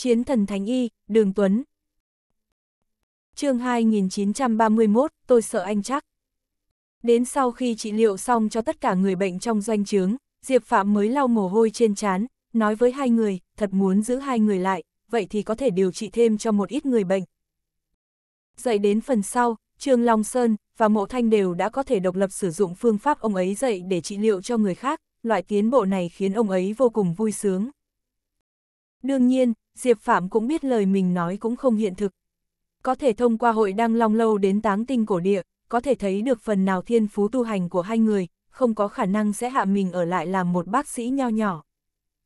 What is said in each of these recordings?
Chiến thần Thánh Y, Đường Tuấn. chương 2931, tôi sợ anh chắc. Đến sau khi trị liệu xong cho tất cả người bệnh trong doanh trướng, Diệp Phạm mới lau mồ hôi trên trán, nói với hai người, thật muốn giữ hai người lại, vậy thì có thể điều trị thêm cho một ít người bệnh. dạy đến phần sau, Trương Long Sơn và Mộ Thanh đều đã có thể độc lập sử dụng phương pháp ông ấy dạy để trị liệu cho người khác, loại tiến bộ này khiến ông ấy vô cùng vui sướng. Đương nhiên, Diệp Phạm cũng biết lời mình nói cũng không hiện thực. Có thể thông qua hội đăng long lâu đến táng tinh cổ địa, có thể thấy được phần nào thiên phú tu hành của hai người, không có khả năng sẽ hạ mình ở lại làm một bác sĩ nho nhỏ.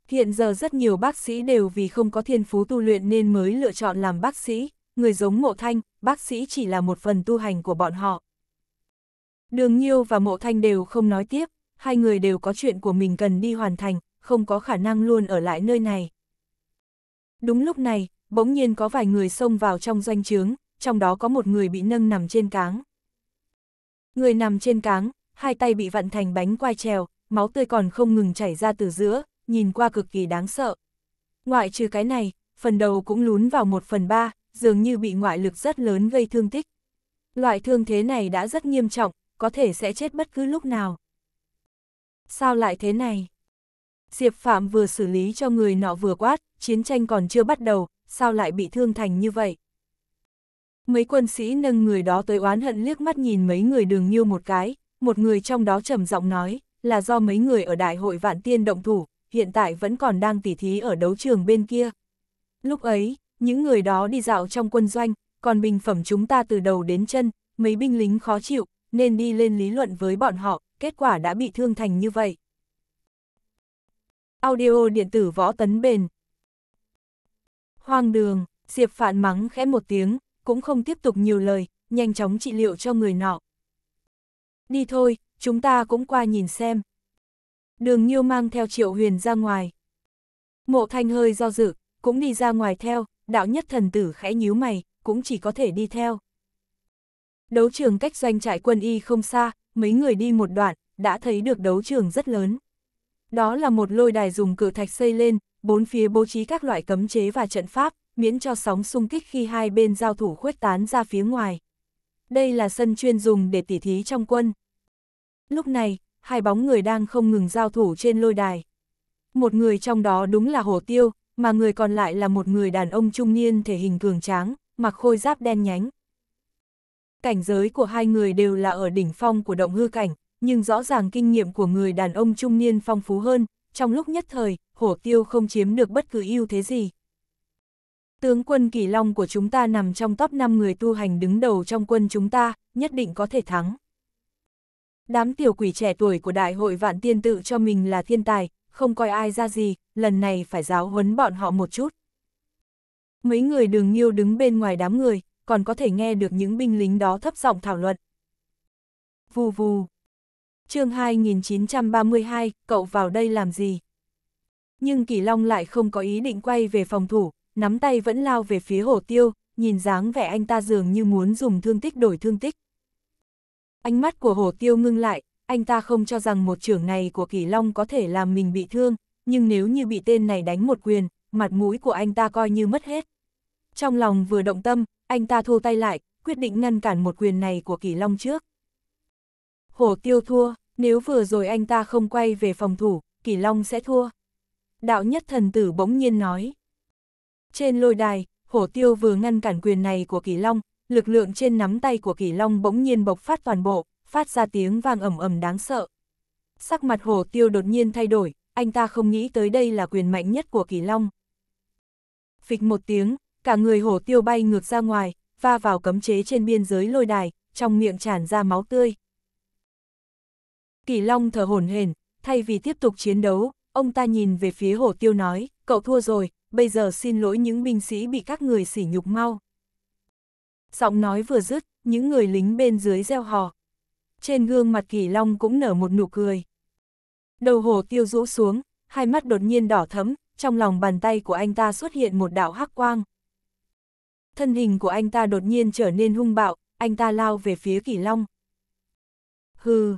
Hiện giờ rất nhiều bác sĩ đều vì không có thiên phú tu luyện nên mới lựa chọn làm bác sĩ, người giống mộ thanh, bác sĩ chỉ là một phần tu hành của bọn họ. Đường Nhiêu và mộ thanh đều không nói tiếp, hai người đều có chuyện của mình cần đi hoàn thành, không có khả năng luôn ở lại nơi này. Đúng lúc này, bỗng nhiên có vài người xông vào trong doanh trướng, trong đó có một người bị nâng nằm trên cáng. Người nằm trên cáng, hai tay bị vặn thành bánh quai trèo, máu tươi còn không ngừng chảy ra từ giữa, nhìn qua cực kỳ đáng sợ. Ngoại trừ cái này, phần đầu cũng lún vào một phần ba, dường như bị ngoại lực rất lớn gây thương tích. Loại thương thế này đã rất nghiêm trọng, có thể sẽ chết bất cứ lúc nào. Sao lại thế này? Diệp Phạm vừa xử lý cho người nọ vừa quát, chiến tranh còn chưa bắt đầu, sao lại bị thương thành như vậy? Mấy quân sĩ nâng người đó tới oán hận liếc mắt nhìn mấy người đường như một cái, một người trong đó trầm giọng nói, là do mấy người ở đại hội vạn tiên động thủ, hiện tại vẫn còn đang tỉ thí ở đấu trường bên kia. Lúc ấy, những người đó đi dạo trong quân doanh, còn bình phẩm chúng ta từ đầu đến chân, mấy binh lính khó chịu, nên đi lên lý luận với bọn họ, kết quả đã bị thương thành như vậy. Audio điện tử võ tấn bền Hoang đường, Diệp Phạn mắng khẽ một tiếng, cũng không tiếp tục nhiều lời, nhanh chóng trị liệu cho người nọ. Đi thôi, chúng ta cũng qua nhìn xem. Đường Nhiêu mang theo Triệu Huyền ra ngoài. Mộ Thanh hơi do dự, cũng đi ra ngoài theo, đạo nhất thần tử khẽ nhíu mày, cũng chỉ có thể đi theo. Đấu trường cách doanh trại quân y không xa, mấy người đi một đoạn, đã thấy được đấu trường rất lớn. Đó là một lôi đài dùng cự thạch xây lên, bốn phía bố trí các loại cấm chế và trận pháp, miễn cho sóng xung kích khi hai bên giao thủ khuếch tán ra phía ngoài. Đây là sân chuyên dùng để tỉ thí trong quân. Lúc này, hai bóng người đang không ngừng giao thủ trên lôi đài. Một người trong đó đúng là Hồ Tiêu, mà người còn lại là một người đàn ông trung niên thể hình cường tráng, mặc khôi giáp đen nhánh. Cảnh giới của hai người đều là ở đỉnh phong của động hư cảnh, nhưng rõ ràng kinh nghiệm của người đàn ông trung niên phong phú hơn, trong lúc nhất thời, hổ tiêu không chiếm được bất cứ ưu thế gì. Tướng quân kỳ long của chúng ta nằm trong top 5 người tu hành đứng đầu trong quân chúng ta, nhất định có thể thắng. Đám tiểu quỷ trẻ tuổi của đại hội vạn tiên tự cho mình là thiên tài, không coi ai ra gì, lần này phải giáo huấn bọn họ một chút. Mấy người đường nghiêu đứng bên ngoài đám người, còn có thể nghe được những binh lính đó thấp giọng thảo luận. Vù vù. chương 2932, cậu vào đây làm gì? nhưng Kỳ Long lại không có ý định quay về phòng thủ, nắm tay vẫn lao về phía hổ tiêu, nhìn dáng vẻ anh ta dường như muốn dùng thương tích đổi thương tích. Ánh mắt của hổ tiêu ngưng lại, anh ta không cho rằng một trưởng này của Kỳ Long có thể làm mình bị thương, nhưng nếu như bị tên này đánh một quyền, mặt mũi của anh ta coi như mất hết. Trong lòng vừa động tâm, anh ta thu tay lại, quyết định ngăn cản một quyền này của Kỳ Long trước. Hổ tiêu thua, nếu vừa rồi anh ta không quay về phòng thủ, Kỳ Long sẽ thua đạo nhất thần tử bỗng nhiên nói. Trên lôi đài, hổ tiêu vừa ngăn cản quyền này của kỳ long, lực lượng trên nắm tay của kỳ long bỗng nhiên bộc phát toàn bộ, phát ra tiếng vang ầm ầm đáng sợ. Sắc mặt hổ tiêu đột nhiên thay đổi, anh ta không nghĩ tới đây là quyền mạnh nhất của kỳ long. Phịch một tiếng, cả người hổ tiêu bay ngược ra ngoài, va vào cấm chế trên biên giới lôi đài, trong miệng tràn ra máu tươi. Kỳ Long thở hổn hển, thay vì tiếp tục chiến đấu, ông ta nhìn về phía hổ tiêu nói, cậu thua rồi, bây giờ xin lỗi những binh sĩ bị các người sỉ nhục mau. Giọng nói vừa dứt, những người lính bên dưới gieo hò. Trên gương mặt kỳ long cũng nở một nụ cười. Đầu hồ tiêu rũ xuống, hai mắt đột nhiên đỏ thấm, trong lòng bàn tay của anh ta xuất hiện một đạo hắc quang. Thân hình của anh ta đột nhiên trở nên hung bạo, anh ta lao về phía kỳ long. Hừ.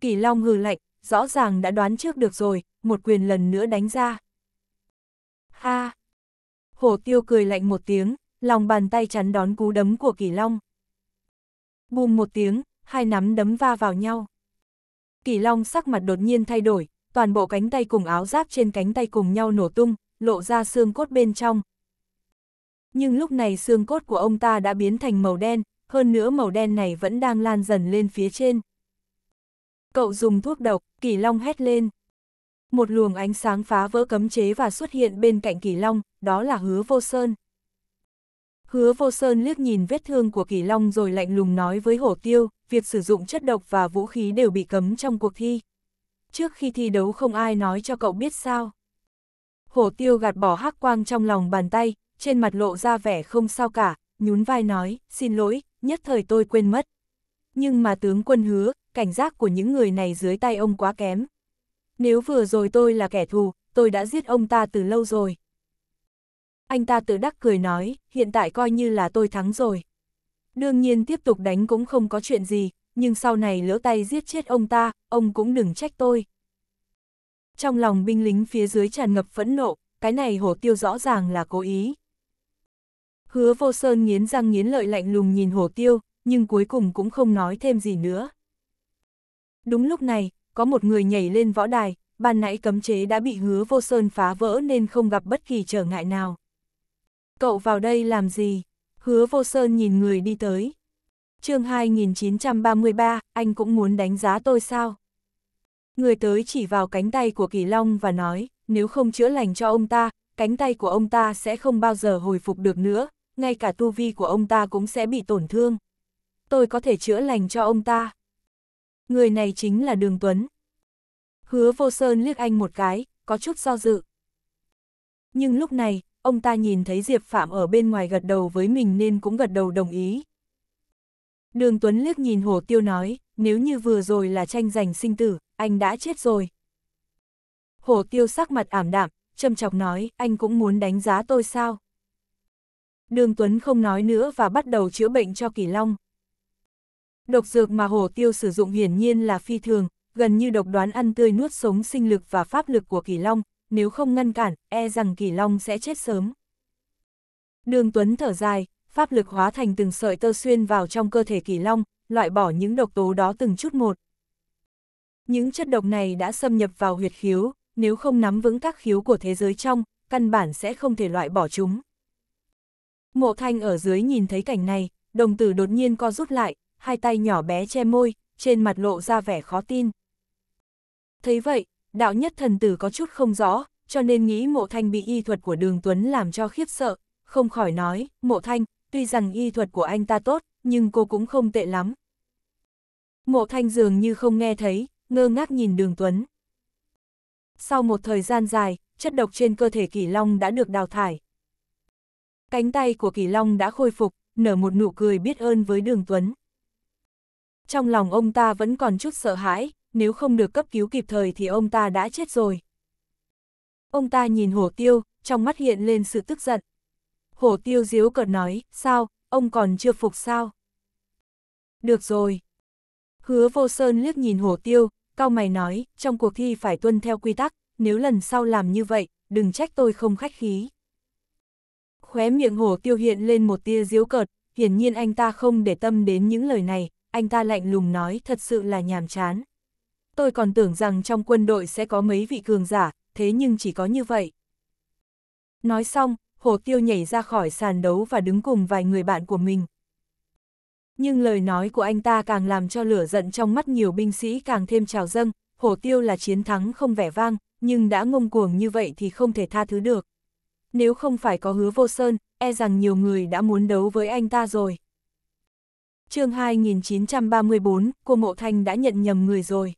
Kỳ long hừ lạnh, rõ ràng đã đoán trước được rồi, một quyền lần nữa đánh ra. Ha, À. Hổ tiêu cười lạnh một tiếng, lòng bàn tay chắn đón cú đấm của Kỳ Long. Bùm một tiếng, hai nắm đấm va vào nhau. Kỳ Long sắc mặt đột nhiên thay đổi, toàn bộ cánh tay cùng áo giáp trên cánh tay cùng nhau nổ tung, lộ ra xương cốt bên trong. Nhưng lúc này xương cốt của ông ta đã biến thành màu đen, hơn nữa màu đen này vẫn đang lan dần lên phía trên. Cậu dùng thuốc độc, Kỳ Long hét lên. Một luồng ánh sáng phá vỡ cấm chế và xuất hiện bên cạnh Kỳ Long, đó là hứa vô sơn. Hứa vô sơn liếc nhìn vết thương của Kỳ Long rồi lạnh lùng nói với hổ tiêu, việc sử dụng chất độc và vũ khí đều bị cấm trong cuộc thi. Trước khi thi đấu không ai nói cho cậu biết sao. Hổ tiêu gạt bỏ hắc quang trong lòng bàn tay, trên mặt lộ ra vẻ không sao cả, nhún vai nói, xin lỗi, nhất thời tôi quên mất. Nhưng mà tướng quân hứa, cảnh giác của những người này dưới tay ông quá kém. Nếu vừa rồi tôi là kẻ thù, tôi đã giết ông ta từ lâu rồi. Anh ta tự đắc cười nói, hiện tại coi như là tôi thắng rồi. Đương nhiên tiếp tục đánh cũng không có chuyện gì, nhưng sau này lỡ tay giết chết ông ta, ông cũng đừng trách tôi. Trong lòng binh lính phía dưới tràn ngập phẫn nộ, cái này hổ tiêu rõ ràng là cố ý. Hứa vô sơn nghiến răng nghiến lợi lạnh lùng nhìn hổ tiêu, nhưng cuối cùng cũng không nói thêm gì nữa. Đúng lúc này, có một người nhảy lên võ đài, ban nãy cấm chế đã bị hứa vô sơn phá vỡ nên không gặp bất kỳ trở ngại nào. Cậu vào đây làm gì? Hứa vô sơn nhìn người đi tới. chương 2933, anh cũng muốn đánh giá tôi sao? Người tới chỉ vào cánh tay của Kỳ Long và nói, nếu không chữa lành cho ông ta, cánh tay của ông ta sẽ không bao giờ hồi phục được nữa, ngay cả tu vi của ông ta cũng sẽ bị tổn thương. Tôi có thể chữa lành cho ông ta. Người này chính là Đường Tuấn. Hứa vô sơn liếc anh một cái, có chút do dự. Nhưng lúc này, ông ta nhìn thấy Diệp Phạm ở bên ngoài gật đầu với mình nên cũng gật đầu đồng ý. Đường Tuấn liếc nhìn Hồ Tiêu nói, nếu như vừa rồi là tranh giành sinh tử, anh đã chết rồi. Hồ Tiêu sắc mặt ảm đạm, châm chọc nói, anh cũng muốn đánh giá tôi sao? Đường Tuấn không nói nữa và bắt đầu chữa bệnh cho Kỳ Long, Độc dược mà hổ tiêu sử dụng hiển nhiên là phi thường, gần như độc đoán ăn tươi nuốt sống sinh lực và pháp lực của kỳ long, nếu không ngăn cản, e rằng kỳ long sẽ chết sớm. Đường Tuấn thở dài, pháp lực hóa thành từng sợi tơ xuyên vào trong cơ thể kỳ long, loại bỏ những độc tố đó từng chút một. Những chất độc này đã xâm nhập vào huyệt khiếu, nếu không nắm vững các khiếu của thế giới trong, căn bản sẽ không thể loại bỏ chúng. Mộ thanh ở dưới nhìn thấy cảnh này, đồng tử đột nhiên co rút lại, hai tay nhỏ bé che môi, trên mặt lộ ra vẻ khó tin. Thấy vậy, đạo nhất thần tử có chút không rõ, cho nên nghĩ mộ thanh bị y thuật của đường Tuấn làm cho khiếp sợ, không khỏi nói, mộ thanh, tuy rằng y thuật của anh ta tốt, nhưng cô cũng không tệ lắm. Mộ thanh dường như không nghe thấy, ngơ ngác nhìn đường Tuấn. Sau một thời gian dài, chất độc trên cơ thể kỳ long đã được đào thải. Cánh tay của kỳ long đã khôi phục, nở một nụ cười biết ơn với đường Tuấn. Trong lòng ông ta vẫn còn chút sợ hãi, nếu không được cấp cứu kịp thời thì ông ta đã chết rồi. Ông ta nhìn hổ tiêu, trong mắt hiện lên sự tức giận. Hổ tiêu diếu cợt nói, sao, ông còn chưa phục sao? Được rồi. Hứa vô sơn liếc nhìn hổ tiêu, cao mày nói, trong cuộc thi phải tuân theo quy tắc, nếu lần sau làm như vậy, đừng trách tôi không khách khí. Khóe miệng hổ tiêu hiện lên một tia diếu cợt, hiển nhiên anh ta không để tâm đến những lời này, anh ta lạnh lùng nói thật sự là nhàm chán. Tôi còn tưởng rằng trong quân đội sẽ có mấy vị cường giả, thế nhưng chỉ có như vậy. Nói xong, Hồ Tiêu nhảy ra khỏi sàn đấu và đứng cùng vài người bạn của mình. Nhưng lời nói của anh ta càng làm cho lửa giận trong mắt nhiều binh sĩ càng thêm trào dâng, Hồ Tiêu là chiến thắng không vẻ vang, nhưng đã ngông cuồng như vậy thì không thể tha thứ được. Nếu không phải có hứa vô sơn, e rằng nhiều người đã muốn đấu với anh ta rồi chương 2934, cô Mộ Thanh đã nhận nhầm người rồi.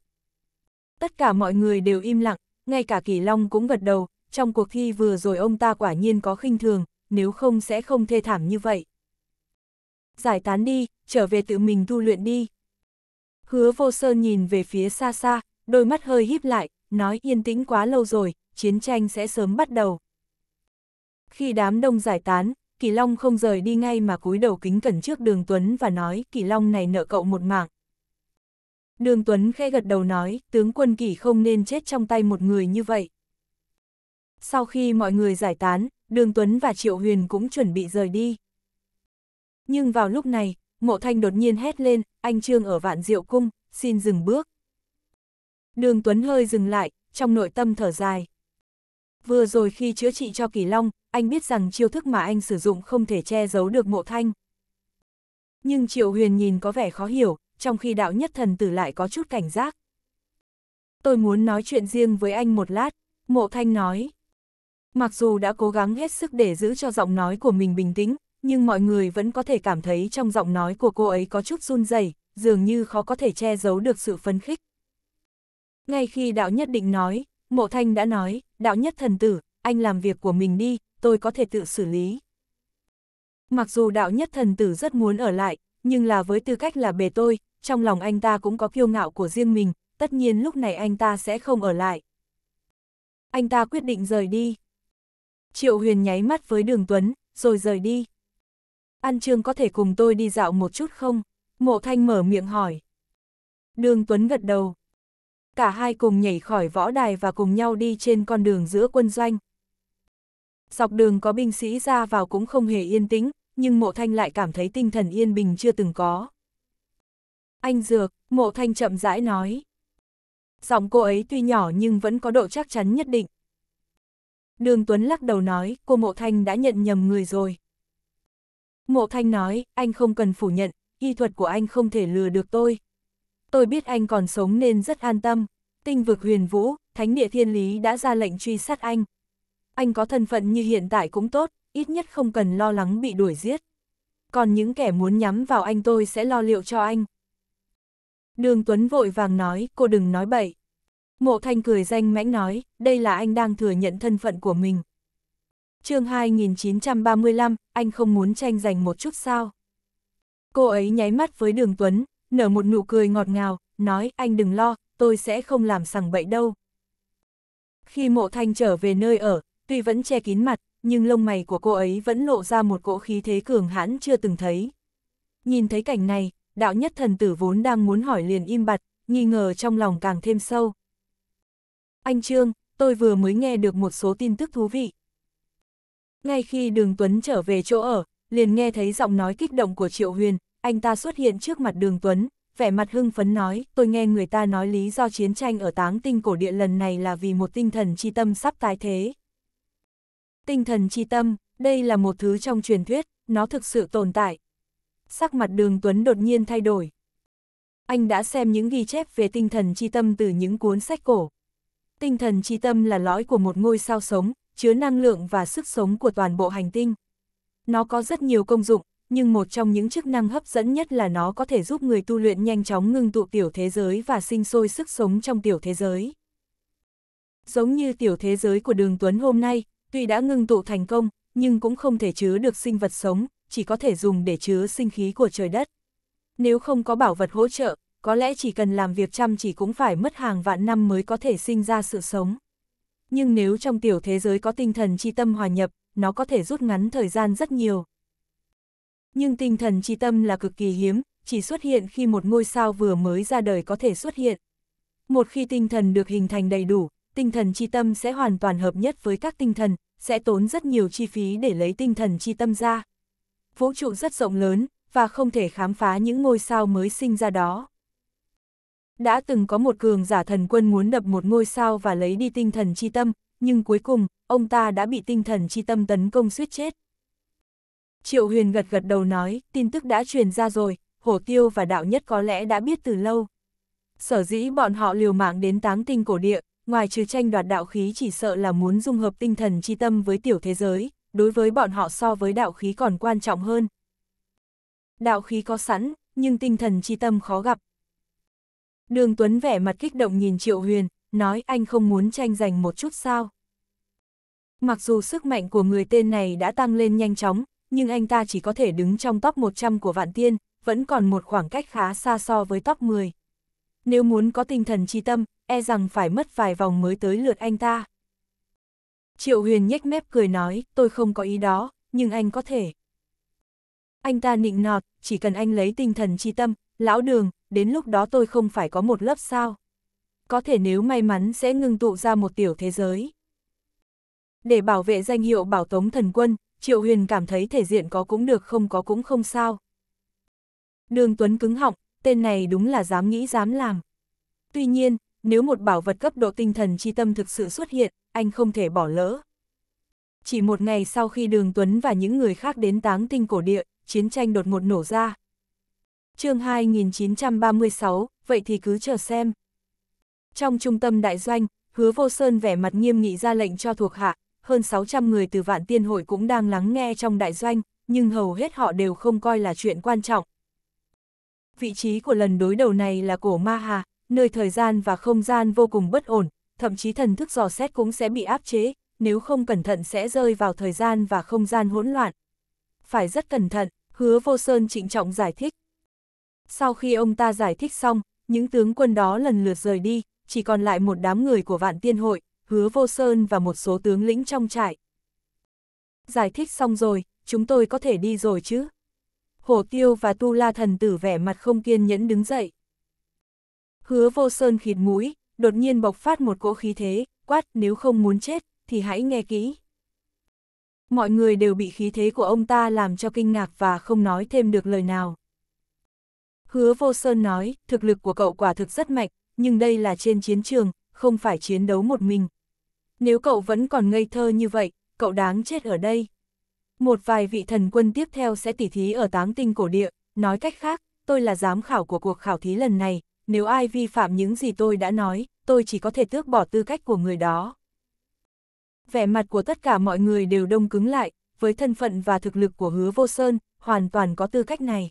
Tất cả mọi người đều im lặng, ngay cả Kỳ Long cũng gật đầu, trong cuộc thi vừa rồi ông ta quả nhiên có khinh thường, nếu không sẽ không thê thảm như vậy. Giải tán đi, trở về tự mình tu luyện đi. Hứa vô sơn nhìn về phía xa xa, đôi mắt hơi híp lại, nói yên tĩnh quá lâu rồi, chiến tranh sẽ sớm bắt đầu. Khi đám đông giải tán, Kỳ Long không rời đi ngay mà cúi đầu kính cẩn trước Đường Tuấn và nói Kỳ Long này nợ cậu một mạng. Đường Tuấn khẽ gật đầu nói, tướng quân Kỳ không nên chết trong tay một người như vậy. Sau khi mọi người giải tán, Đường Tuấn và Triệu Huyền cũng chuẩn bị rời đi. Nhưng vào lúc này, Mộ Thanh đột nhiên hét lên, anh Trương ở vạn diệu cung, xin dừng bước. Đường Tuấn hơi dừng lại, trong nội tâm thở dài. Vừa rồi khi chữa trị cho Kỳ Long, anh biết rằng chiêu thức mà anh sử dụng không thể che giấu được mộ thanh. Nhưng Triệu Huyền nhìn có vẻ khó hiểu, trong khi đạo nhất thần tử lại có chút cảnh giác. Tôi muốn nói chuyện riêng với anh một lát, mộ thanh nói. Mặc dù đã cố gắng hết sức để giữ cho giọng nói của mình bình tĩnh, nhưng mọi người vẫn có thể cảm thấy trong giọng nói của cô ấy có chút run rẩy, dường như khó có thể che giấu được sự phấn khích. Ngay khi đạo nhất định nói, Mộ thanh đã nói, đạo nhất thần tử, anh làm việc của mình đi, tôi có thể tự xử lý. Mặc dù đạo nhất thần tử rất muốn ở lại, nhưng là với tư cách là bề tôi, trong lòng anh ta cũng có kiêu ngạo của riêng mình, tất nhiên lúc này anh ta sẽ không ở lại. Anh ta quyết định rời đi. Triệu Huyền nháy mắt với Đường Tuấn, rồi rời đi. An Trương có thể cùng tôi đi dạo một chút không? Mộ Thanh mở miệng hỏi. Đường Tuấn gật đầu cả hai cùng nhảy khỏi võ đài và cùng nhau đi trên con đường giữa quân doanh. Dọc đường có binh sĩ ra vào cũng không hề yên tĩnh, nhưng mộ thanh lại cảm thấy tinh thần yên bình chưa từng có. Anh Dược, mộ thanh chậm rãi nói. Giọng cô ấy tuy nhỏ nhưng vẫn có độ chắc chắn nhất định. Đường Tuấn lắc đầu nói, cô mộ thanh đã nhận nhầm người rồi. Mộ thanh nói, anh không cần phủ nhận, y thuật của anh không thể lừa được tôi tôi biết anh còn sống nên rất an tâm. Tinh vực huyền vũ, thánh địa thiên lý đã ra lệnh truy sát anh. Anh có thân phận như hiện tại cũng tốt, ít nhất không cần lo lắng bị đuổi giết. Còn những kẻ muốn nhắm vào anh tôi sẽ lo liệu cho anh. Đường Tuấn vội vàng nói, cô đừng nói bậy. Mộ Thanh cười danh mãnh nói, đây là anh đang thừa nhận thân phận của mình. chương 2935, anh không muốn tranh giành một chút sao. Cô ấy nháy mắt với Đường Tuấn, nở một nụ cười ngọt ngào, nói anh đừng lo, tôi sẽ không làm sằng bậy đâu. Khi mộ thanh trở về nơi ở, tuy vẫn che kín mặt, nhưng lông mày của cô ấy vẫn lộ ra một cỗ khí thế cường hãn chưa từng thấy. Nhìn thấy cảnh này, đạo nhất thần tử vốn đang muốn hỏi liền im bặt, nghi ngờ trong lòng càng thêm sâu. Anh Trương, tôi vừa mới nghe được một số tin tức thú vị. Ngay khi đường Tuấn trở về chỗ ở, liền nghe thấy giọng nói kích động của Triệu Huyền, anh ta xuất hiện trước mặt đường Tuấn, vẻ mặt hưng phấn nói, tôi nghe người ta nói lý do chiến tranh ở táng tinh cổ địa lần này là vì một tinh thần chi tâm sắp tái thế. Tinh thần chi tâm, đây là một thứ trong truyền thuyết, nó thực sự tồn tại. Sắc mặt đường Tuấn đột nhiên thay đổi. Anh đã xem những ghi chép về tinh thần chi tâm từ những cuốn sách cổ. Tinh thần chi tâm là lõi của một ngôi sao sống, chứa năng lượng và sức sống của toàn bộ hành tinh. Nó có rất nhiều công dụng, nhưng một trong những chức năng hấp dẫn nhất là nó có thể giúp người tu luyện nhanh chóng ngưng tụ tiểu thế giới và sinh sôi sức sống trong tiểu thế giới. Giống như tiểu thế giới của đường Tuấn hôm nay, tuy đã ngưng tụ thành công, nhưng cũng không thể chứa được sinh vật sống, chỉ có thể dùng để chứa sinh khí của trời đất. Nếu không có bảo vật hỗ trợ, có lẽ chỉ cần làm việc chăm chỉ cũng phải mất hàng vạn năm mới có thể sinh ra sự sống. Nhưng nếu trong tiểu thế giới có tinh thần chi tâm hòa nhập, nó có thể rút ngắn thời gian rất nhiều nhưng tinh thần chi tâm là cực kỳ hiếm, chỉ xuất hiện khi một ngôi sao vừa mới ra đời có thể xuất hiện. Một khi tinh thần được hình thành đầy đủ, tinh thần chi tâm sẽ hoàn toàn hợp nhất với các tinh thần, sẽ tốn rất nhiều chi phí để lấy tinh thần chi tâm ra. Vũ trụ rất rộng lớn, và không thể khám phá những ngôi sao mới sinh ra đó. Đã từng có một cường giả thần quân muốn đập một ngôi sao và lấy đi tinh thần chi tâm, nhưng cuối cùng, ông ta đã bị tinh thần chi tâm tấn công suýt chết. Triệu Huyền gật gật đầu nói, tin tức đã truyền ra rồi, Hổ Tiêu và Đạo Nhất có lẽ đã biết từ lâu. Sở dĩ bọn họ liều mạng đến táng tinh cổ địa, ngoài trừ tranh đoạt đạo khí chỉ sợ là muốn dung hợp tinh thần chi tâm với tiểu thế giới, đối với bọn họ so với đạo khí còn quan trọng hơn. Đạo khí có sẵn, nhưng tinh thần chi tâm khó gặp. Đường Tuấn vẻ mặt kích động nhìn Triệu Huyền, nói anh không muốn tranh giành một chút sao. Mặc dù sức mạnh của người tên này đã tăng lên nhanh chóng, nhưng anh ta chỉ có thể đứng trong top 100 của vạn tiên, vẫn còn một khoảng cách khá xa so với top 10. Nếu muốn có tinh thần chi tâm, e rằng phải mất vài vòng mới tới lượt anh ta. Triệu Huyền nhếch mép cười nói, tôi không có ý đó, nhưng anh có thể. Anh ta nịnh nọt, chỉ cần anh lấy tinh thần chi tâm, lão đường, đến lúc đó tôi không phải có một lớp sao. Có thể nếu may mắn sẽ ngưng tụ ra một tiểu thế giới. Để bảo vệ danh hiệu bảo tống thần quân, Triệu Huyền cảm thấy thể diện có cũng được không có cũng không sao. Đường Tuấn cứng họng, tên này đúng là dám nghĩ dám làm. Tuy nhiên, nếu một bảo vật cấp độ tinh thần chi tâm thực sự xuất hiện, anh không thể bỏ lỡ. Chỉ một ngày sau khi Đường Tuấn và những người khác đến táng tinh cổ địa, chiến tranh đột ngột nổ ra. chương 2936, vậy thì cứ chờ xem. Trong trung tâm đại doanh, hứa vô sơn vẻ mặt nghiêm nghị ra lệnh cho thuộc hạ, hơn 600 người từ vạn tiên hội cũng đang lắng nghe trong đại doanh, nhưng hầu hết họ đều không coi là chuyện quan trọng. Vị trí của lần đối đầu này là cổ Ma Hà, nơi thời gian và không gian vô cùng bất ổn, thậm chí thần thức dò xét cũng sẽ bị áp chế, nếu không cẩn thận sẽ rơi vào thời gian và không gian hỗn loạn. Phải rất cẩn thận, hứa vô sơn trịnh trọng giải thích. Sau khi ông ta giải thích xong, những tướng quân đó lần lượt rời đi, chỉ còn lại một đám người của vạn tiên hội, hứa vô sơn và một số tướng lĩnh trong trại. Giải thích xong rồi, chúng tôi có thể đi rồi chứ. Hổ tiêu và tu la thần tử vẻ mặt không kiên nhẫn đứng dậy. Hứa vô sơn khịt mũi, đột nhiên bộc phát một cỗ khí thế, quát nếu không muốn chết, thì hãy nghe kỹ. Mọi người đều bị khí thế của ông ta làm cho kinh ngạc và không nói thêm được lời nào. Hứa vô sơn nói, thực lực của cậu quả thực rất mạnh, nhưng đây là trên chiến trường, không phải chiến đấu một mình, nếu cậu vẫn còn ngây thơ như vậy, cậu đáng chết ở đây. Một vài vị thần quân tiếp theo sẽ tỉ thí ở táng tinh cổ địa, nói cách khác, tôi là giám khảo của cuộc khảo thí lần này, nếu ai vi phạm những gì tôi đã nói, tôi chỉ có thể tước bỏ tư cách của người đó. Vẻ mặt của tất cả mọi người đều đông cứng lại, với thân phận và thực lực của hứa vô sơn, hoàn toàn có tư cách này.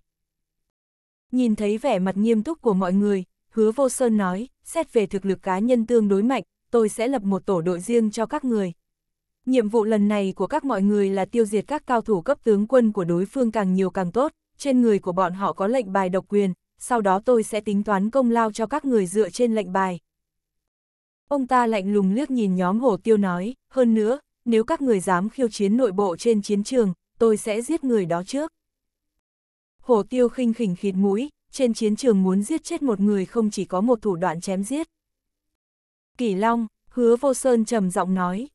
Nhìn thấy vẻ mặt nghiêm túc của mọi người, hứa vô sơn nói, xét về thực lực cá nhân tương đối mạnh, tôi sẽ lập một tổ đội riêng cho các người. Nhiệm vụ lần này của các mọi người là tiêu diệt các cao thủ cấp tướng quân của đối phương càng nhiều càng tốt, trên người của bọn họ có lệnh bài độc quyền, sau đó tôi sẽ tính toán công lao cho các người dựa trên lệnh bài. Ông ta lạnh lùng liếc nhìn nhóm hồ tiêu nói, hơn nữa, nếu các người dám khiêu chiến nội bộ trên chiến trường, tôi sẽ giết người đó trước. Hồ tiêu khinh khỉnh khịt mũi, trên chiến trường muốn giết chết một người không chỉ có một thủ đoạn chém giết. Kỳ Long, hứa vô sơn trầm giọng nói.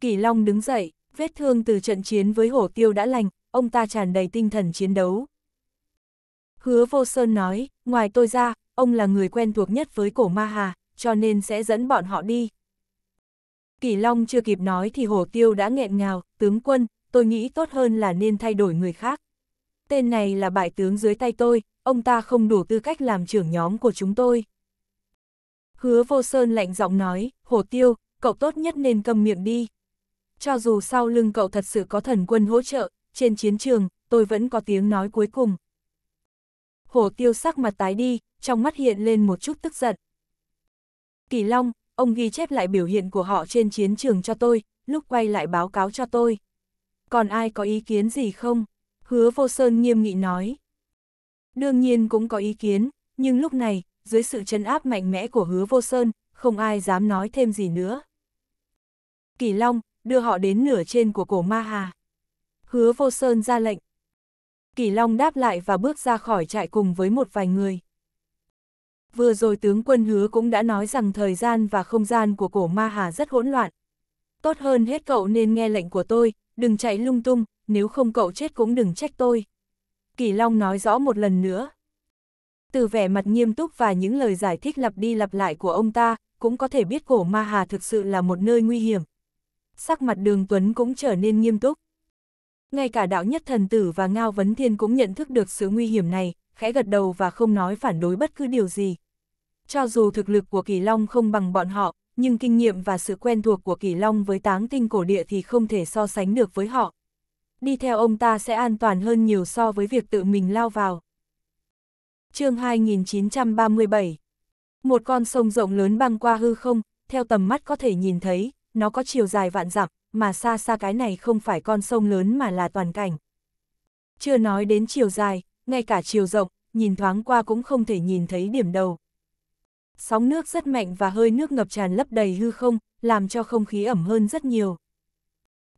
Kỳ Long đứng dậy, vết thương từ trận chiến với hổ tiêu đã lành, ông ta tràn đầy tinh thần chiến đấu. Hứa vô sơn nói, ngoài tôi ra, ông là người quen thuộc nhất với cổ ma hà, cho nên sẽ dẫn bọn họ đi. Kỳ Long chưa kịp nói thì hổ tiêu đã nghẹn ngào, tướng quân, tôi nghĩ tốt hơn là nên thay đổi người khác. Tên này là bại tướng dưới tay tôi, ông ta không đủ tư cách làm trưởng nhóm của chúng tôi. Hứa vô sơn lạnh giọng nói, hổ tiêu, cậu tốt nhất nên cầm miệng đi. Cho dù sau lưng cậu thật sự có thần quân hỗ trợ, trên chiến trường, tôi vẫn có tiếng nói cuối cùng. Hổ tiêu sắc mặt tái đi, trong mắt hiện lên một chút tức giận. Kỳ Long, ông ghi chép lại biểu hiện của họ trên chiến trường cho tôi, lúc quay lại báo cáo cho tôi. Còn ai có ý kiến gì không? Hứa vô sơn nghiêm nghị nói. Đương nhiên cũng có ý kiến, nhưng lúc này, dưới sự chấn áp mạnh mẽ của hứa vô sơn, không ai dám nói thêm gì nữa. Kỳ Long, đưa họ đến nửa trên của cổ ma hà. Hứa vô sơn ra lệnh. Kỳ Long đáp lại và bước ra khỏi trại cùng với một vài người. Vừa rồi tướng quân hứa cũng đã nói rằng thời gian và không gian của cổ ma hà rất hỗn loạn. Tốt hơn hết cậu nên nghe lệnh của tôi, đừng chạy lung tung, nếu không cậu chết cũng đừng trách tôi. Kỳ Long nói rõ một lần nữa. Từ vẻ mặt nghiêm túc và những lời giải thích lặp đi lặp lại của ông ta, cũng có thể biết cổ Ma Hà thực sự là một nơi nguy hiểm. Sắc mặt đường Tuấn cũng trở nên nghiêm túc. Ngay cả đạo nhất thần tử và Ngao Vấn Thiên cũng nhận thức được sự nguy hiểm này, khẽ gật đầu và không nói phản đối bất cứ điều gì. Cho dù thực lực của Kỳ Long không bằng bọn họ, nhưng kinh nghiệm và sự quen thuộc của Kỳ Long với táng tinh cổ địa thì không thể so sánh được với họ. Đi theo ông ta sẽ an toàn hơn nhiều so với việc tự mình lao vào chương 2937. Một con sông rộng lớn băng qua hư không, theo tầm mắt có thể nhìn thấy, nó có chiều dài vạn dặm, mà xa xa cái này không phải con sông lớn mà là toàn cảnh. Chưa nói đến chiều dài, ngay cả chiều rộng, nhìn thoáng qua cũng không thể nhìn thấy điểm đầu. Sóng nước rất mạnh và hơi nước ngập tràn lấp đầy hư không, làm cho không khí ẩm hơn rất nhiều.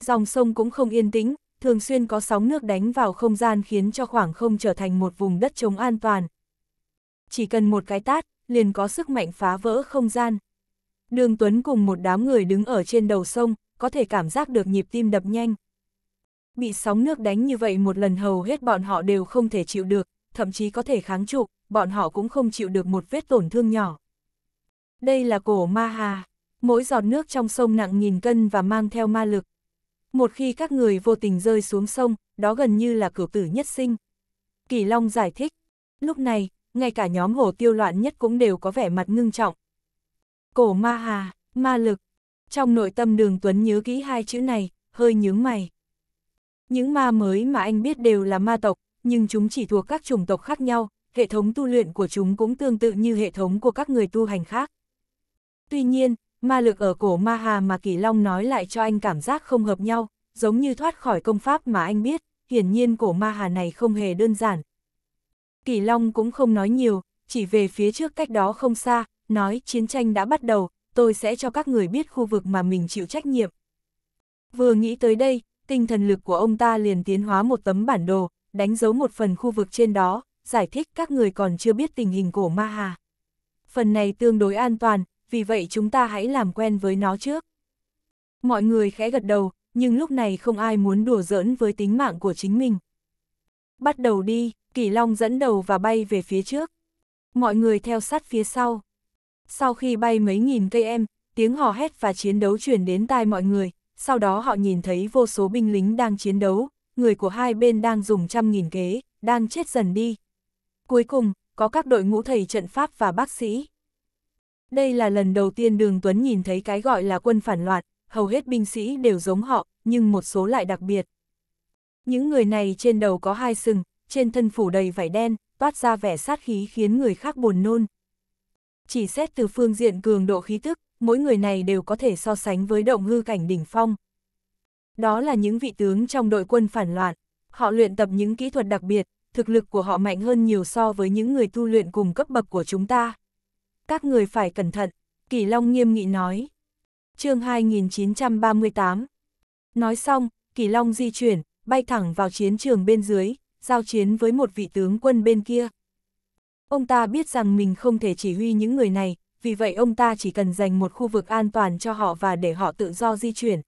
Dòng sông cũng không yên tĩnh, thường xuyên có sóng nước đánh vào không gian khiến cho khoảng không trở thành một vùng đất trống an toàn, chỉ cần một cái tát, liền có sức mạnh phá vỡ không gian. Đường Tuấn cùng một đám người đứng ở trên đầu sông, có thể cảm giác được nhịp tim đập nhanh. Bị sóng nước đánh như vậy một lần hầu hết bọn họ đều không thể chịu được, thậm chí có thể kháng trụ, bọn họ cũng không chịu được một vết tổn thương nhỏ. Đây là cổ ma hà, mỗi giọt nước trong sông nặng nghìn cân và mang theo ma lực. Một khi các người vô tình rơi xuống sông, đó gần như là cửa tử nhất sinh. Kỳ Long giải thích, lúc này, ngay cả nhóm hồ tiêu loạn nhất cũng đều có vẻ mặt ngưng trọng. Cổ ma hà, ma lực. Trong nội tâm đường Tuấn nhớ kỹ hai chữ này, hơi nhướng mày. Những ma mới mà anh biết đều là ma tộc, nhưng chúng chỉ thuộc các chủng tộc khác nhau, hệ thống tu luyện của chúng cũng tương tự như hệ thống của các người tu hành khác. Tuy nhiên, ma lực ở cổ ma hà mà Kỳ Long nói lại cho anh cảm giác không hợp nhau, giống như thoát khỏi công pháp mà anh biết, hiển nhiên cổ ma hà này không hề đơn giản, Kỳ Long cũng không nói nhiều, chỉ về phía trước cách đó không xa, nói chiến tranh đã bắt đầu, tôi sẽ cho các người biết khu vực mà mình chịu trách nhiệm. Vừa nghĩ tới đây, tinh thần lực của ông ta liền tiến hóa một tấm bản đồ, đánh dấu một phần khu vực trên đó, giải thích các người còn chưa biết tình hình của Ma Hà. Phần này tương đối an toàn, vì vậy chúng ta hãy làm quen với nó trước. Mọi người khẽ gật đầu, nhưng lúc này không ai muốn đùa giỡn với tính mạng của chính mình bắt đầu đi, Kỳ Long dẫn đầu và bay về phía trước. Mọi người theo sát phía sau. Sau khi bay mấy nghìn cây em, tiếng hò hét và chiến đấu chuyển đến tai mọi người, sau đó họ nhìn thấy vô số binh lính đang chiến đấu, người của hai bên đang dùng trăm nghìn kế, đang chết dần đi. Cuối cùng, có các đội ngũ thầy trận pháp và bác sĩ. Đây là lần đầu tiên Đường Tuấn nhìn thấy cái gọi là quân phản loạn, hầu hết binh sĩ đều giống họ, nhưng một số lại đặc biệt. Những người này trên đầu có hai sừng, trên thân phủ đầy vải đen, toát ra vẻ sát khí khiến người khác buồn nôn. Chỉ xét từ phương diện cường độ khí tức, mỗi người này đều có thể so sánh với động hư cảnh đỉnh phong. Đó là những vị tướng trong đội quân phản loạn. Họ luyện tập những kỹ thuật đặc biệt, thực lực của họ mạnh hơn nhiều so với những người tu luyện cùng cấp bậc của chúng ta. Các người phải cẩn thận, Kỳ Long nghiêm nghị nói. chương 2938 Nói xong, Kỳ Long di chuyển, bay thẳng vào chiến trường bên dưới, giao chiến với một vị tướng quân bên kia. Ông ta biết rằng mình không thể chỉ huy những người này, vì vậy ông ta chỉ cần dành một khu vực an toàn cho họ và để họ tự do di chuyển.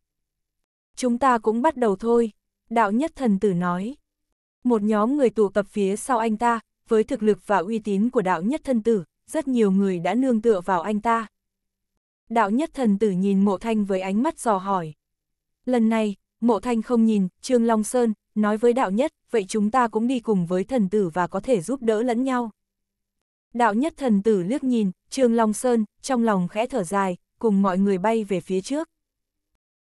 Chúng ta cũng bắt đầu thôi, đạo nhất thần tử nói. Một nhóm người tụ tập phía sau anh ta, với thực lực và uy tín của đạo nhất thân tử, rất nhiều người đã nương tựa vào anh ta. Đạo nhất thần tử nhìn mộ thanh với ánh mắt dò hỏi. Lần này, Mộ Thanh không nhìn, Trương Long Sơn, nói với đạo nhất, vậy chúng ta cũng đi cùng với thần tử và có thể giúp đỡ lẫn nhau. Đạo nhất thần tử liếc nhìn, Trương Long Sơn, trong lòng khẽ thở dài, cùng mọi người bay về phía trước.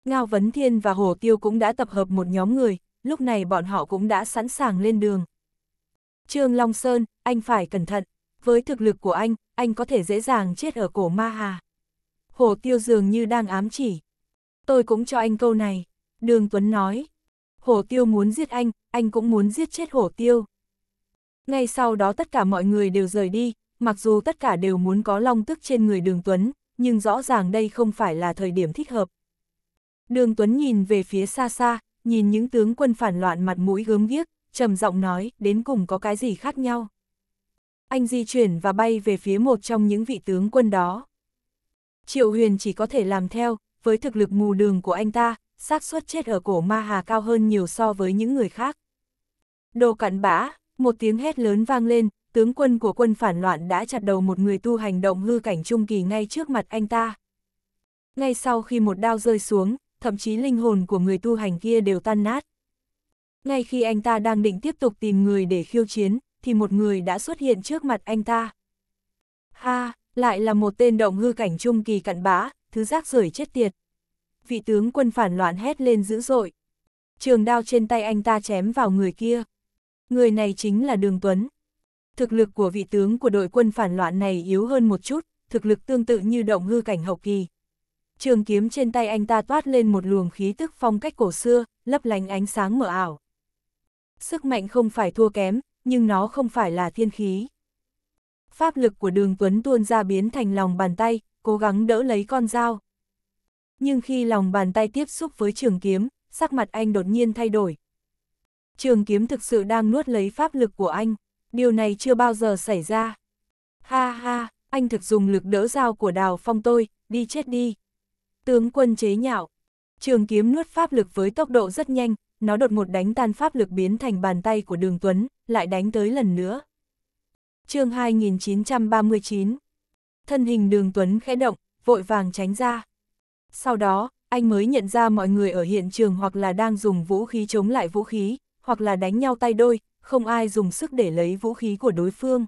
Ngao Vấn Thiên và Hồ Tiêu cũng đã tập hợp một nhóm người, lúc này bọn họ cũng đã sẵn sàng lên đường. Trương Long Sơn, anh phải cẩn thận, với thực lực của anh, anh có thể dễ dàng chết ở cổ ma hà. Hồ Tiêu dường như đang ám chỉ. Tôi cũng cho anh câu này. Đường Tuấn nói. Hổ tiêu muốn giết anh, anh cũng muốn giết chết hổ tiêu. Ngay sau đó tất cả mọi người đều rời đi, mặc dù tất cả đều muốn có long tức trên người đường Tuấn, nhưng rõ ràng đây không phải là thời điểm thích hợp. Đường Tuấn nhìn về phía xa xa, nhìn những tướng quân phản loạn mặt mũi gớm ghiếc, trầm giọng nói, đến cùng có cái gì khác nhau. Anh di chuyển và bay về phía một trong những vị tướng quân đó. Triệu Huyền chỉ có thể làm theo, với thực lực mù đường của anh ta, xác suất chết ở cổ ma hà cao hơn nhiều so với những người khác. Đồ cặn bã, một tiếng hét lớn vang lên, tướng quân của quân phản loạn đã chặt đầu một người tu hành động hư cảnh trung kỳ ngay trước mặt anh ta. Ngay sau khi một đao rơi xuống, thậm chí linh hồn của người tu hành kia đều tan nát. Ngay khi anh ta đang định tiếp tục tìm người để khiêu chiến, thì một người đã xuất hiện trước mặt anh ta. Ha, lại là một tên động hư cảnh trung kỳ cặn bã, thứ rác rưởi chết tiệt vị tướng quân phản loạn hét lên dữ dội. Trường đao trên tay anh ta chém vào người kia. Người này chính là Đường Tuấn. Thực lực của vị tướng của đội quân phản loạn này yếu hơn một chút, thực lực tương tự như động hư cảnh hậu kỳ. Trường kiếm trên tay anh ta toát lên một luồng khí tức phong cách cổ xưa, lấp lánh ánh sáng mờ ảo. Sức mạnh không phải thua kém, nhưng nó không phải là thiên khí. Pháp lực của đường Tuấn tuôn ra biến thành lòng bàn tay, cố gắng đỡ lấy con dao nhưng khi lòng bàn tay tiếp xúc với trường kiếm, sắc mặt anh đột nhiên thay đổi. Trường kiếm thực sự đang nuốt lấy pháp lực của anh, điều này chưa bao giờ xảy ra. Ha ha, anh thực dùng lực đỡ dao của đào phong tôi, đi chết đi. Tướng quân chế nhạo, trường kiếm nuốt pháp lực với tốc độ rất nhanh, nó đột một đánh tan pháp lực biến thành bàn tay của đường Tuấn, lại đánh tới lần nữa. chương 2939 Thân hình đường Tuấn khẽ động, vội vàng tránh ra. Sau đó, anh mới nhận ra mọi người ở hiện trường hoặc là đang dùng vũ khí chống lại vũ khí, hoặc là đánh nhau tay đôi, không ai dùng sức để lấy vũ khí của đối phương.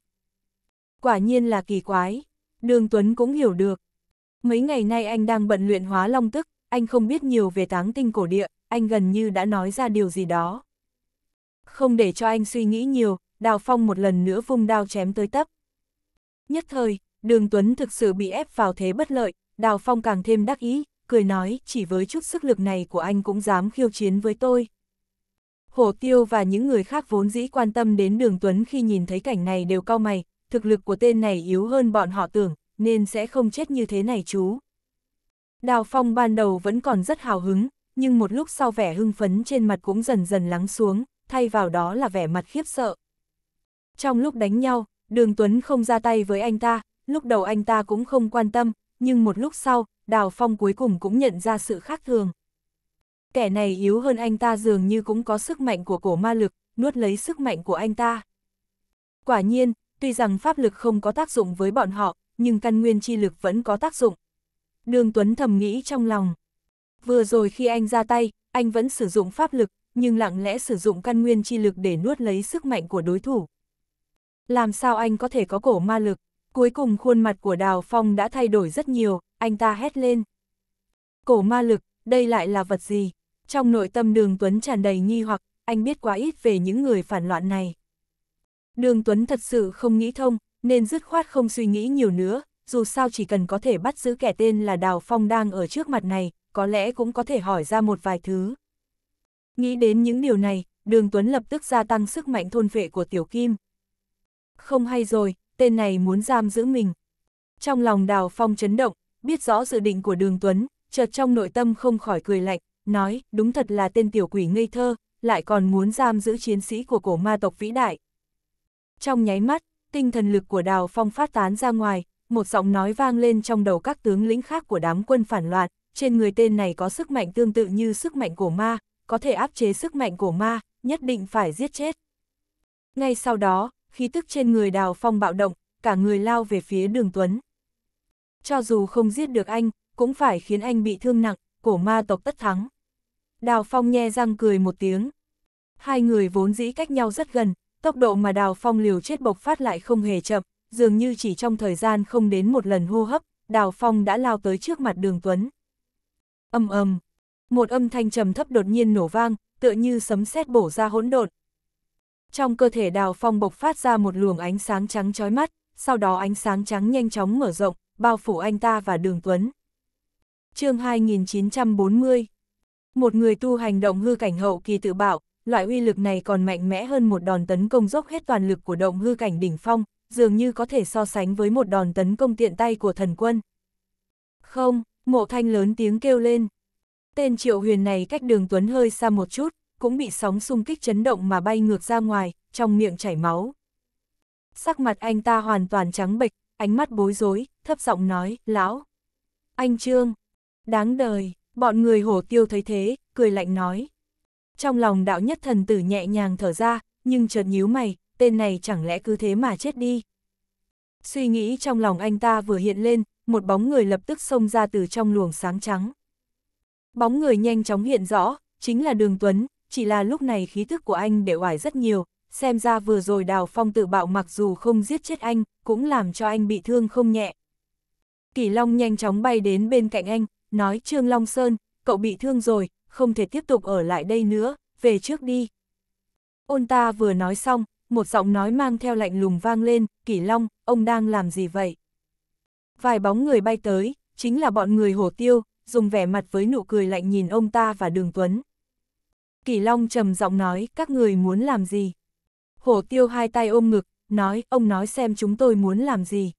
Quả nhiên là kỳ quái, Đường Tuấn cũng hiểu được. Mấy ngày nay anh đang bận luyện hóa long tức, anh không biết nhiều về táng tinh cổ địa, anh gần như đã nói ra điều gì đó. Không để cho anh suy nghĩ nhiều, Đào Phong một lần nữa vung đao chém tới tấp. Nhất thời, Đường Tuấn thực sự bị ép vào thế bất lợi, Đào Phong càng thêm đắc ý, cười nói, chỉ với chút sức lực này của anh cũng dám khiêu chiến với tôi. Hổ Tiêu và những người khác vốn dĩ quan tâm đến Đường Tuấn khi nhìn thấy cảnh này đều cau mày, thực lực của tên này yếu hơn bọn họ tưởng, nên sẽ không chết như thế này chú. Đào Phong ban đầu vẫn còn rất hào hứng, nhưng một lúc sau vẻ hưng phấn trên mặt cũng dần dần lắng xuống, thay vào đó là vẻ mặt khiếp sợ. Trong lúc đánh nhau, Đường Tuấn không ra tay với anh ta, lúc đầu anh ta cũng không quan tâm, nhưng một lúc sau, Đào Phong cuối cùng cũng nhận ra sự khác thường. Kẻ này yếu hơn anh ta dường như cũng có sức mạnh của cổ ma lực, nuốt lấy sức mạnh của anh ta. Quả nhiên, tuy rằng pháp lực không có tác dụng với bọn họ, nhưng căn nguyên chi lực vẫn có tác dụng. Đường Tuấn thầm nghĩ trong lòng. Vừa rồi khi anh ra tay, anh vẫn sử dụng pháp lực, nhưng lặng lẽ sử dụng căn nguyên chi lực để nuốt lấy sức mạnh của đối thủ. Làm sao anh có thể có cổ ma lực? Cuối cùng khuôn mặt của Đào Phong đã thay đổi rất nhiều, anh ta hét lên. Cổ ma lực, đây lại là vật gì? Trong nội tâm đường Tuấn tràn đầy nghi hoặc, anh biết quá ít về những người phản loạn này. Đường Tuấn thật sự không nghĩ thông, nên dứt khoát không suy nghĩ nhiều nữa, dù sao chỉ cần có thể bắt giữ kẻ tên là Đào Phong đang ở trước mặt này, có lẽ cũng có thể hỏi ra một vài thứ. Nghĩ đến những điều này, Đường Tuấn lập tức gia tăng sức mạnh thôn vệ của Tiểu Kim. Không hay rồi, tên này muốn giam giữ mình. Trong lòng Đào Phong chấn động, biết rõ dự định của Đường Tuấn, chợt trong nội tâm không khỏi cười lạnh, nói, đúng thật là tên tiểu quỷ ngây thơ, lại còn muốn giam giữ chiến sĩ của cổ ma tộc vĩ đại. Trong nháy mắt, tinh thần lực của Đào Phong phát tán ra ngoài, một giọng nói vang lên trong đầu các tướng lĩnh khác của đám quân phản loạn, trên người tên này có sức mạnh tương tự như sức mạnh của ma, có thể áp chế sức mạnh của ma, nhất định phải giết chết. Ngay sau đó, khí tức trên người đào phong bạo động, cả người lao về phía đường Tuấn. Cho dù không giết được anh, cũng phải khiến anh bị thương nặng, cổ ma tộc tất thắng. Đào phong nhe răng cười một tiếng. Hai người vốn dĩ cách nhau rất gần, tốc độ mà đào phong liều chết bộc phát lại không hề chậm, dường như chỉ trong thời gian không đến một lần hô hấp, đào phong đã lao tới trước mặt đường Tuấn. Âm ầm, một âm thanh trầm thấp đột nhiên nổ vang, tựa như sấm sét bổ ra hỗn độn, trong cơ thể đào phong bộc phát ra một luồng ánh sáng trắng chói mắt, sau đó ánh sáng trắng nhanh chóng mở rộng, bao phủ anh ta và đường tuấn. chương 2940 Một người tu hành động hư cảnh hậu kỳ tự bạo, loại uy lực này còn mạnh mẽ hơn một đòn tấn công dốc hết toàn lực của động hư cảnh đỉnh phong, dường như có thể so sánh với một đòn tấn công tiện tay của thần quân. Không, mộ thanh lớn tiếng kêu lên. Tên triệu huyền này cách đường Tuấn hơi xa một chút, cũng bị sóng xung kích chấn động mà bay ngược ra ngoài, trong miệng chảy máu. Sắc mặt anh ta hoàn toàn trắng bệch, ánh mắt bối rối, thấp giọng nói, lão. Anh Trương, đáng đời, bọn người hổ tiêu thấy thế, cười lạnh nói. Trong lòng đạo nhất thần tử nhẹ nhàng thở ra, nhưng chợt nhíu mày, tên này chẳng lẽ cứ thế mà chết đi. Suy nghĩ trong lòng anh ta vừa hiện lên, một bóng người lập tức xông ra từ trong luồng sáng trắng. Bóng người nhanh chóng hiện rõ, chính là Đường Tuấn, chỉ là lúc này khí thức của anh để oải rất nhiều, xem ra vừa rồi đào phong tự bạo mặc dù không giết chết anh, cũng làm cho anh bị thương không nhẹ. Kỳ Long nhanh chóng bay đến bên cạnh anh, nói Trương Long Sơn, cậu bị thương rồi, không thể tiếp tục ở lại đây nữa, về trước đi. Ôn ta vừa nói xong, một giọng nói mang theo lạnh lùng vang lên, Kỳ Long, ông đang làm gì vậy? Vài bóng người bay tới, chính là bọn người hổ tiêu, dùng vẻ mặt với nụ cười lạnh nhìn ông ta và đường tuấn. Kỳ Long trầm giọng nói, các người muốn làm gì? Hổ tiêu hai tay ôm ngực, nói, ông nói xem chúng tôi muốn làm gì.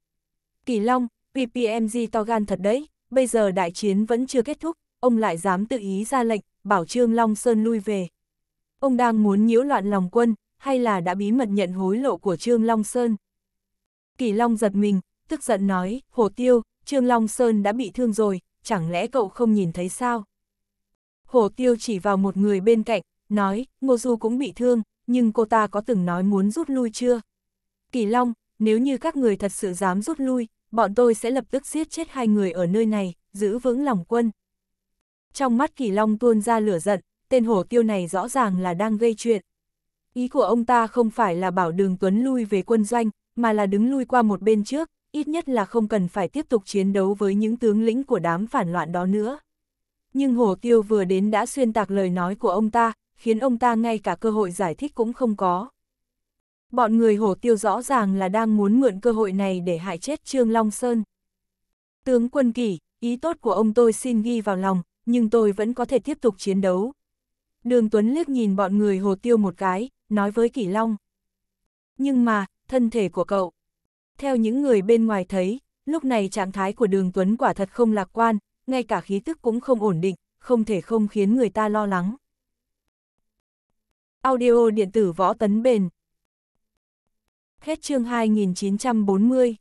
Kỳ Long, PPMG to gan thật đấy, bây giờ đại chiến vẫn chưa kết thúc, ông lại dám tự ý ra lệnh, bảo Trương Long Sơn lui về. Ông đang muốn nhiễu loạn lòng quân, hay là đã bí mật nhận hối lộ của Trương Long Sơn? Kỳ Long giật mình, tức giận nói, Hổ tiêu, Trương Long Sơn đã bị thương rồi, chẳng lẽ cậu không nhìn thấy sao? Hồ Tiêu chỉ vào một người bên cạnh, nói, Ngô Du cũng bị thương, nhưng cô ta có từng nói muốn rút lui chưa? Kỳ Long, nếu như các người thật sự dám rút lui, bọn tôi sẽ lập tức giết chết hai người ở nơi này, giữ vững lòng quân. Trong mắt Kỳ Long tuôn ra lửa giận, tên Hồ Tiêu này rõ ràng là đang gây chuyện. Ý của ông ta không phải là bảo đường Tuấn lui về quân doanh, mà là đứng lui qua một bên trước, ít nhất là không cần phải tiếp tục chiến đấu với những tướng lĩnh của đám phản loạn đó nữa nhưng Hồ Tiêu vừa đến đã xuyên tạc lời nói của ông ta, khiến ông ta ngay cả cơ hội giải thích cũng không có. Bọn người Hồ Tiêu rõ ràng là đang muốn mượn cơ hội này để hại chết Trương Long Sơn. Tướng quân kỷ, ý tốt của ông tôi xin ghi vào lòng, nhưng tôi vẫn có thể tiếp tục chiến đấu. Đường Tuấn liếc nhìn bọn người Hồ Tiêu một cái, nói với Kỷ Long. Nhưng mà, thân thể của cậu. Theo những người bên ngoài thấy, lúc này trạng thái của Đường Tuấn quả thật không lạc quan, ngay cả khí tức cũng không ổn định, không thể không khiến người ta lo lắng. Audio điện tử võ tấn bền Hết chương 2940